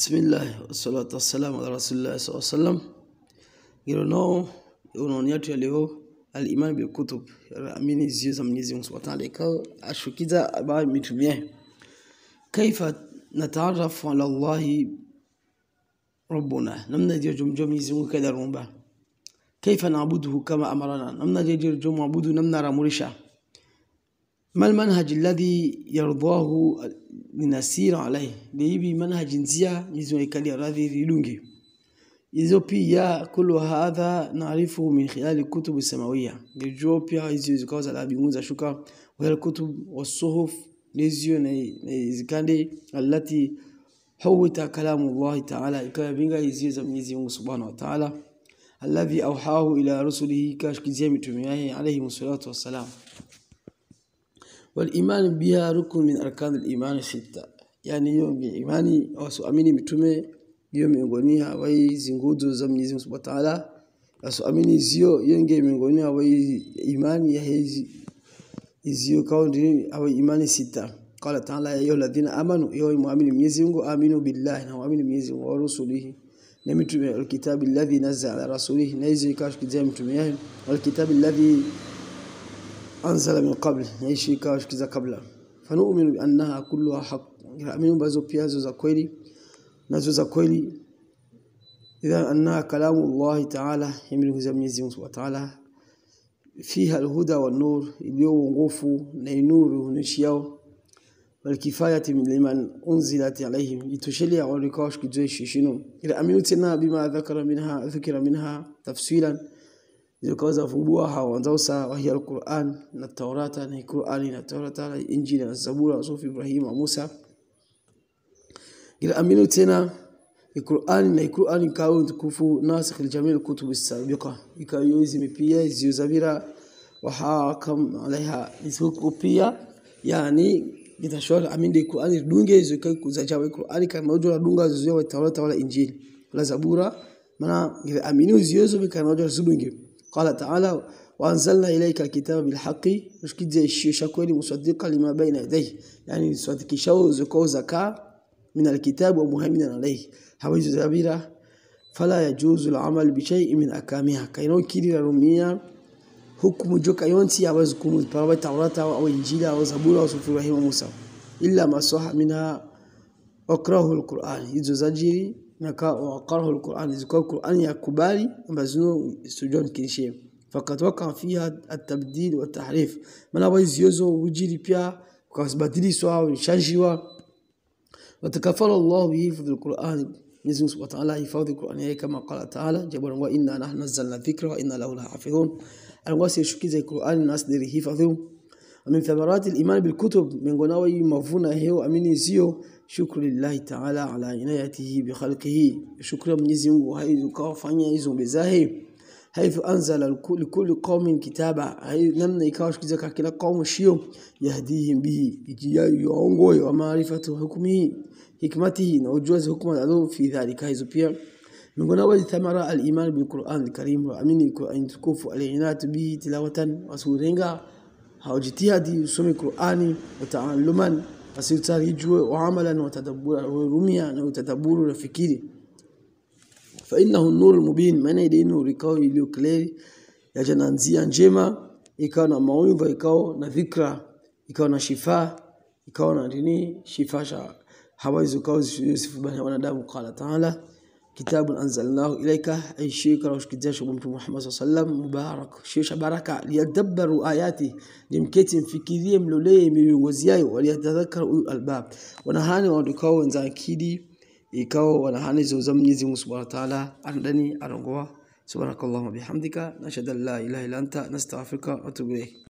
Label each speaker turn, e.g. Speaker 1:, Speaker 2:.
Speaker 1: بسم الله والصلاة والسلام على رسول الله صلى الله عليه وسلم يرونو يرونو ياتي اليو الإيمان بالكتب يرأميني زيوزا منيزي مصبتان لك أشوكي ذا أبا متمين كيف نتعرف على الله ربنا نمنا دي جم جم نيزي مكدر كيف نعبده كما أمرنا نمنا دي جم عبده نمنا رمورشا ما المنهج الذي يرضاه لنسير عليه ليبي منهج نزيا ميزو يكالي راضي ريلونجي إذا بيا كل هذا نعرفه من خلال الكتب السماوية لجو بيا إذا يزكوز على بيونز أشوكا وهي الكتب والصحف نزيو نزيكالي التي حوت كلام الله تعالى إكايا بيغا إذا يزيو سبحانه وتعالى الذي أوحاه إلى رسله كاش كزيامي عليه الصلاة والسلام Walimani biha rukun min arkani limani sita, yaani hiyo imani, wasioamini mitume hiyo miongoni hawa hizi nguzo za Mwenyezi Mungu Subhanahu wa Ta'ala, wasioamini hiyo nge miongoni hawa imani ya hizi izio kaundi hawa imani sita. Qala Ta'ala, ya ayyuha alladhina amanu, ya muamini Mwenyezi Mungu, aminu billahi, na muamini Mwenyezi Mungu wa rusulihi na mitume, alkitabi alladhi nazzala ala rasulihi, na mitume yake alkitabi alladhi أنزل من قبل يعيش كاش كذا قبله فنؤمن بأنها كلها حق نؤمن بزو بيازو زكويري نزو زكويري إذا أنها كلام الله تعالى يملك زميزي وتعالى فيها الهدى والنور اليوم وغفو نينور ونشيو والكفاية من لمن أنزلت عليهم يتشلي على ركاش كذا ششينو إذا أمنتنا بما ذكر منها ذكر منها تفصيلاً zikaweza kufungua hao sa wahia alquran na taurata ni qurani na taurata na injili na zabura na sufi ibrahim na musa ila aminu tena alquran na alquran tukufu القرآن كاون تكفو ناسخ ikayo hizi mipia hizi zabira wa hakam alaiha isuku pia yani kitashora aminde alquran dunge hizo za alquran Qur'ani kama ujo dunga zio wa Taurata wala Injili la Zabura maana ila aminu zio hizo kama ujo zidunge قال تعالى وانزلنا اليك الكتاب بالحق مش كده شيء شكوري مصدقه لما بين يديه يعني صدق شو زكو زكا من الكتاب ومهمنا عليه حويز زبيرة فلا يجوز العمل بشيء من أكاميها كينو كيري رومية حكم جوكا يونسي يابز كومز بابا تورات أو إنجيل أو زبور أو سفر إبراهيم وموسى إلا ما صح منها أكره القرآن إذو زجيري وقره القرآن إذا كان القرآن يقبالي مزنو سجون كنشيم فقد وقع فيها التبديل والتحريف من أبو يزيوزو وجيري بيا وكاس وكاسباتيلي سوا ويشانشيوا وتكفل الله به في القرآن نزل سبحانه وتعالى يفوض القرآن إيه كما قال تعالى جبر وإنا نحن نزلنا الذكر وإنا له لحافظون الواسي شكي زي القرآن الناس ديري يحفظوه ومن ثمرات الإيمان بالكتب من قناوي مفونا هيو أمين زيو شكر لله تعالى على عنايته بخلقه شكرا زيو حيث كافانيا يزم بزاهي حيث أنزل لكل قوم كتابة هاي نمنا يكاوش كذا كلا قوم شيو يهديهم به إجياء يعونغوي ومعرفة حكمه حكمته نوجوز حكم العدو في ذلك هاي بيع من قناة ثمرة الإيمان بالقرآن الكريم وأمين القرآن تكوف العناية به تلاوة وسورينغا haujitihadi usome Qur'ani wataaluman asitarijwe waamalan watadabura warumia na utadaburu nafikiri fa innahu nuru mubin maana ile nuru ikao iliyo clear yaja na njia njema ikao na mawiva ikao na dhikra ikao na shifa ikao na dini shifa sha hawaizo kao zisifu bani wanadamu qala ta'ala كتاب أنزلناه إليك أي شيك روش كتاب بنت محمد صلى الله عليه وسلم مبارك شيش بركة ليدبروا آياته لمكتن في كذيم لولي من وزياي أولو الباب ونهاني ونكاو ونزان كيدي يكو ونهاني زوزم نيزي سبحانه وتعالى أردني أرغوا سبحانك اللهم وبحمدك نشهد أن لا إله إلا أنت نستغفرك ونتوب إليك